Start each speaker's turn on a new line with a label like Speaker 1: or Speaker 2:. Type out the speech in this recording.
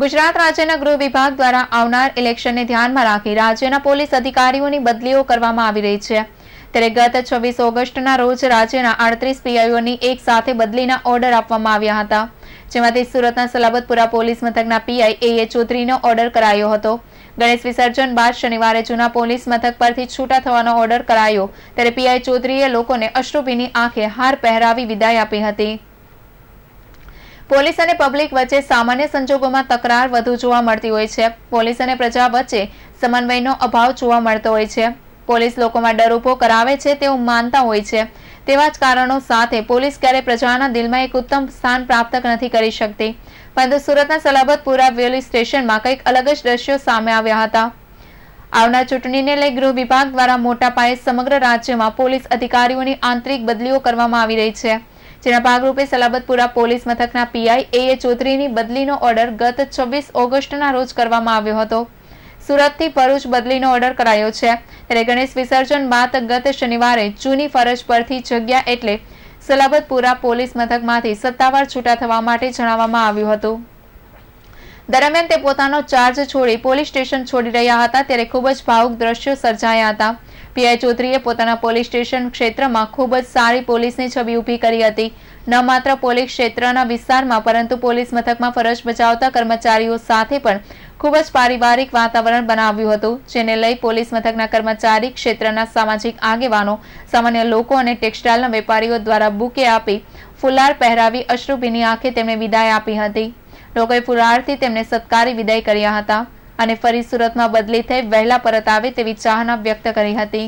Speaker 1: ગુજરાત રાજ્યના ગૃહ વિભાગ દ્વારા આવનાર ઇલેક્શનને ધ્યાનમાં રાખી રાજ્યના પોલીસ અધિકારીઓની બદલીઓ કરવામાં આવી રહી છે ત્યારે ગત છવ્વીસ ઓગસ્ટના રોજ રાજ્યના આડત્રીસ પીઆઈઓની એક સાથે બદલીના ઓર્ડર આપવામાં આવ્યા હતા જેમાંથી સુરતના સલાબતપુરા પોલીસ મથકના પીઆઈ એ ચૌધરીનો ઓર્ડર કરાયો હતો ગણેશ વિસર્જન બાદ શનિવારે જૂના પોલીસ મથક પરથી છૂટા થવાનો ઓર્ડર કરાયો ત્યારે પીઆઈ ચૌધરીએ લોકોને અશ્રુભીની આંખે હાર પહેરાવી વિદાય આપી હતી પોલીસ અને પબ્લિક વચ્ચે સામાન્ય સંજોગોમાં તકરાર વધુ જોવા મળતી હોય છે પોલીસ અને પ્રજા વચ્ચે સમન્વયનો અભાવ જોવા મળતો હોય છે પોલીસ લોકોમાં ડર ઉભો કરાવે છે તેવું માનતા હોય છે તેવા જ કારણો સાથે પોલીસ ક્યારે પ્રજાના દિલમાં એક ઉત્તમ સ્થાન પ્રાપ્ત નથી કરી શકતી પરંતુ સુરતના સલાબતપુરા વેલી સ્ટેશનમાં કંઈક અલગ જ દ્રશ્યો સામે આવ્યા હતા આવનાર ચૂંટણીને લઈ ગૃહ વિભાગ દ્વારા મોટા પાયે સમગ્ર રાજ્યમાં પોલીસ અધિકારીઓની આંતરિક બદલીઓ કરવામાં આવી રહી છે જેના ભાગરૂપે સલાબતપુરા પોલીસ મથકના પીઆઈ એ એ ચૌધરીની બદલીનો ઓર્ડર ગત છવ્વીસ ઓગસ્ટના રોજ કરવામાં આવ્યો હતો સુરતથી ભરૂચ બદલીનો ઓર્ડર કરાયો છે ત્યારે ગણેશ વિસર્જન બાદ ગત શનિવારે જૂની ફરજ પરથી જગ્યા એટલે સલાબતપુરા પોલીસ મથકમાંથી સત્તાવાર છૂટા થવા માટે જણાવવામાં આવ્યું હતું દરમિયાન તે પોતાનો ચાર્જ છોડી પોલીસ સ્ટેશન છોડી રહ્યા હતા ત્યારે ખૂબ જ ભાવુક દ્રશ્યો સર્જાયા હતા પીઆઈ ચૌધરીએ પોતાના પોલીસ સ્ટેશન ક્ષેત્રમાં ખૂબ જ સારી પોલીસની છબી ઊભી કરી હતી ન માત્ર પોલીસ ક્ષેત્રના વિસ્તારમાં પરંતુ પોલીસ મથકમાં ફરજ બજાવતા કર્મચારીઓ સાથે પણ ખૂબ જ પારિવારિક વાતાવરણ બનાવ્યું હતું જેને લઈ પોલીસ મથકના કર્મચારી ક્ષેત્રના સામાજિક આગેવાનો સામાન્ય લોકો અને ટેક્સટાઇલના વેપારીઓ દ્વારા બુકે આપી ફુલાર પહેરાવી અશ્રુભીની આંખે તેમને વિદાય આપી હતી લોકોએ ફુલારથી તેમને સત્કારી વિદાય કર્યા હતા અને ફરી સુરતમાં બદલી થઈ વહેલા પરત આવે તેવી ચાહના વ્યક્ત કરી હતી